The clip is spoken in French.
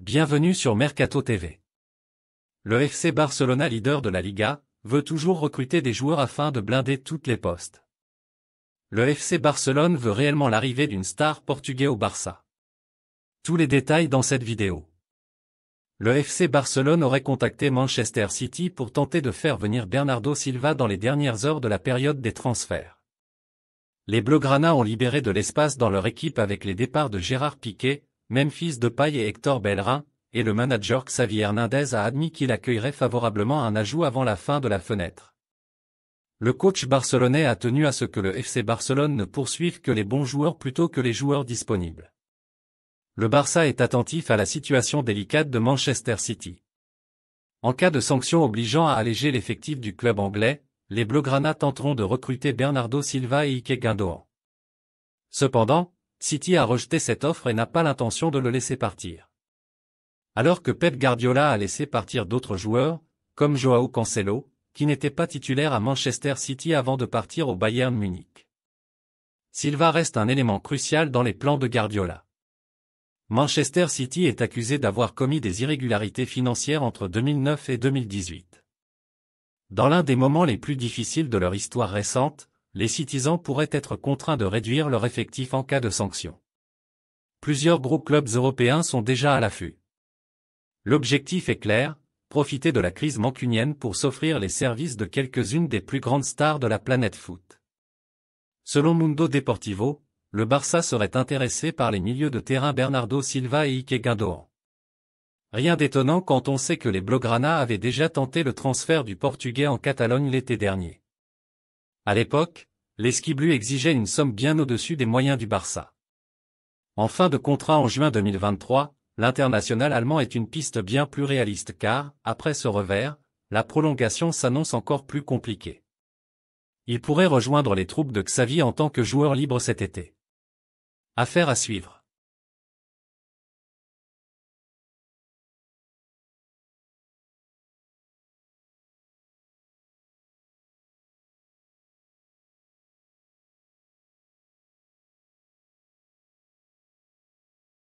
Bienvenue sur Mercato TV. Le FC Barcelona leader de la Liga, veut toujours recruter des joueurs afin de blinder toutes les postes. Le FC Barcelone veut réellement l'arrivée d'une star portugaise au Barça. Tous les détails dans cette vidéo. Le FC Barcelone aurait contacté Manchester City pour tenter de faire venir Bernardo Silva dans les dernières heures de la période des transferts. Les Blaugrana ont libéré de l'espace dans leur équipe avec les départs de Gérard Piquet, Memphis Paille et Hector Bellerin, et le manager Xavier Hernandez a admis qu'il accueillerait favorablement un ajout avant la fin de la fenêtre. Le coach barcelonais a tenu à ce que le FC Barcelone ne poursuive que les bons joueurs plutôt que les joueurs disponibles. Le Barça est attentif à la situation délicate de Manchester City. En cas de sanction obligeant à alléger l'effectif du club anglais, les Blaugrana tenteront de recruter Bernardo Silva et Ike Guindoan. Cependant, City a rejeté cette offre et n'a pas l'intention de le laisser partir. Alors que Pep Guardiola a laissé partir d'autres joueurs, comme Joao Cancelo, qui n'était pas titulaire à Manchester City avant de partir au Bayern Munich. Silva reste un élément crucial dans les plans de Guardiola. Manchester City est accusé d'avoir commis des irrégularités financières entre 2009 et 2018. Dans l'un des moments les plus difficiles de leur histoire récente, les citizens pourraient être contraints de réduire leur effectif en cas de sanction. Plusieurs gros clubs européens sont déjà à l'affût. L'objectif est clair, profiter de la crise mancunienne pour s'offrir les services de quelques-unes des plus grandes stars de la planète foot. Selon Mundo Deportivo, le Barça serait intéressé par les milieux de terrain Bernardo Silva et Ike gadoan Rien d'étonnant quand on sait que les Blaugrana avaient déjà tenté le transfert du Portugais en Catalogne l'été dernier. À l'époque, l'Esquiblu exigeait une somme bien au-dessus des moyens du Barça. En fin de contrat en juin 2023, l'international allemand est une piste bien plus réaliste car, après ce revers, la prolongation s'annonce encore plus compliquée. Il pourrait rejoindre les troupes de Xavi en tant que joueur libre cet été. Affaire à suivre.